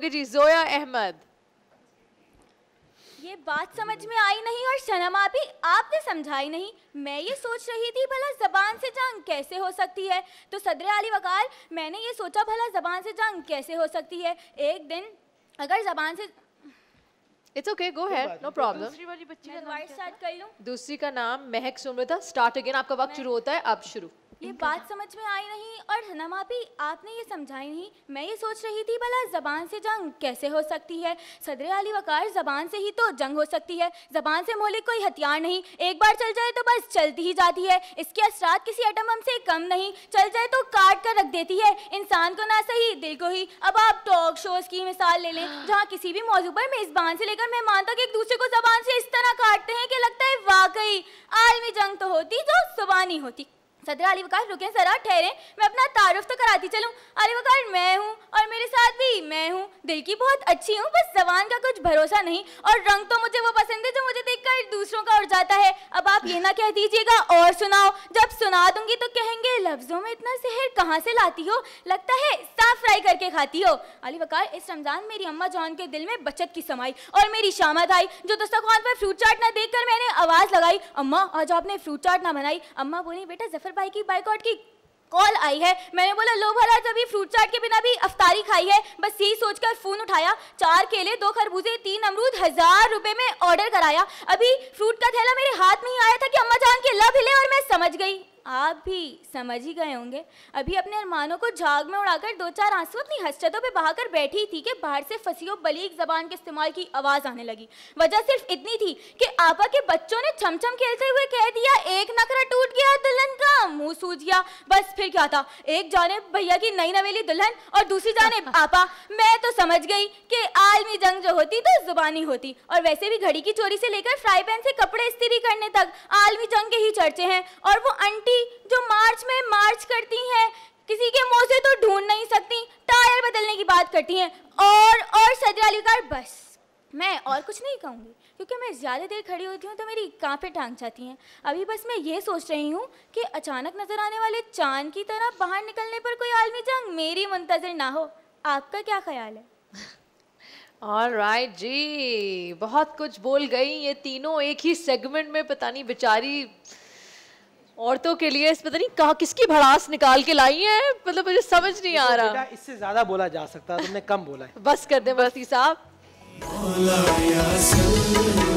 Okay जी जोया अहमद ये बात समझ में आई नहीं और शनमा भी आपने समझाई नहीं मैं ये सोच रही थी भला जबान से जंग कैसे हो सकती है तो सदर अली वकार मैंने ये सोचा भला जबान से जंग कैसे हो सकती है एक दिन अगर जबान से it's okay go ahead no problem दूसरी वाली बच्ची का नाम स्टार्ट कर लूं दूसरी का नाम महक सुमृता स्टार्ट अगेन आपका वक्त शुरू होता है अब शुरू ये बात समझ में आई नहीं और हनमा भी आपने ये समझाई नहीं मैं ये सोच रही थी भला जबान से जंग कैसे हो सकती है सदर अली वकार जबान से ही तो जंग हो सकती है जबान से मोलिक कोई हथियार नहीं एक बार चल जाए तो बस चलती ही जाती है इसके असरात किसी एटम बम से कम नहीं चल जाए तो काट कर रख देती है इंसान को ना सही दिल को ही अब आप टॉक शोज की मिसाल ले लें हाँ। जहाँ किसी भी मौजू पर मेज़बान से लेकर मेहमान तक एक दूसरे को जबान से इस तरह काटते हैं कि लगता है वाकई आलमी जंग तो होती जो सुबानी होती सदर अली वकार रुके सरा ठहरे मैं अपना तारुफ तो कराती चलूँ अली वकार मैं हूँ और मेरे साथ भी मैं हूँ दिल की बहुत अच्छी हूँ बस जबान का कुछ भरोसा नहीं और रंग तो मुझे वो पसंद है जो मुझे देखकर दूसरों का उड़ जाता है अब आप ये ना कह दीजिएगा और सुनाओ जब सुना दूंगी तो कहेंगे लफ्जों में इतना शहर कहाँ से लाती हो लगता है साफ फ्राई करके खाती हो अली वकार इस रमज़ान मेरी अम्मा जान के दिल में बचत की समाई और मेरी शामत आई जो दस्तखान पर फ्रूट चाट ना देखकर मैंने आवाज़ लगाई अम्मा आज आपने फ्रूट चाट ना बनाई अम्मा बोली बेटा जफर भाई की बाइकआउट की कॉल आई है मैंने बोला लो भला तभी फ्रूट चाट के बिना भी अफ्तारी खाई है बस यही सोचकर फ़ोन उठाया चार केले दो खरबूजे तीन अमरूद हज़ार रुपए में ऑर्डर कराया अभी फ्रूट का थैला मेरे हाथ में ही आया था कि अम्मा जान के लब हिले और मैं समझ गई आप भी समझ ही गए होंगे अभी अपने अरमानों को झाग में उड़ाकर दो चार आंसू अपनी हस्तों पे बहाकर बैठी थी कि बाहर से फंसी हो बलीक जबान के इस्तेमाल की आवाज़ आने लगी वजह सिर्फ इतनी थी कि आपा के बच्चों ने छमछम खेलते हुए कह दिया एक नखरा टूट गया दुल्हन ना मुंह सूझ गया बस फिर क्या था एक जाने भैया की नई नवेली दुल्हन और दूसरी जाने पापा मैं तो समझ गई कि आलमी जंग जो होती तो जुबानी होती और वैसे भी घड़ी की चोरी से लेकर फ्राई पैन से कपड़े इस्त्री करने तक आलमी जंग के ही चर्चे हैं और वो आंटी जो मार्च में मार्च करती हैं किसी के मुंह से तो ढूंढ नहीं सकती टायर बदलने की बात करती हैं और और सजवाली कार बस मैं और कुछ नहीं कहूँगी क्योंकि मैं ज़्यादा देर खड़ी होती हूँ तो मेरी कांपे टांग जाती हैं अभी बस मैं ये सोच रही हूँ कि अचानक नज़र आने वाले चांद की तरह बाहर निकलने पर कोई आलमी जंग मेरी मुंतज़र ना हो आपका क्या ख्याल है और right, जी बहुत कुछ बोल गई ये तीनों एक ही सेगमेंट में पता नहीं बेचारी औरतों के लिए पता नहीं कहा किसकी भड़ास निकाल के लाई है मतलब मुझे समझ नहीं आ रहा इससे ज्यादा बोला जा सकता तुमने कम बोला है बस कर दे बस्ती साहब Allah ya sallam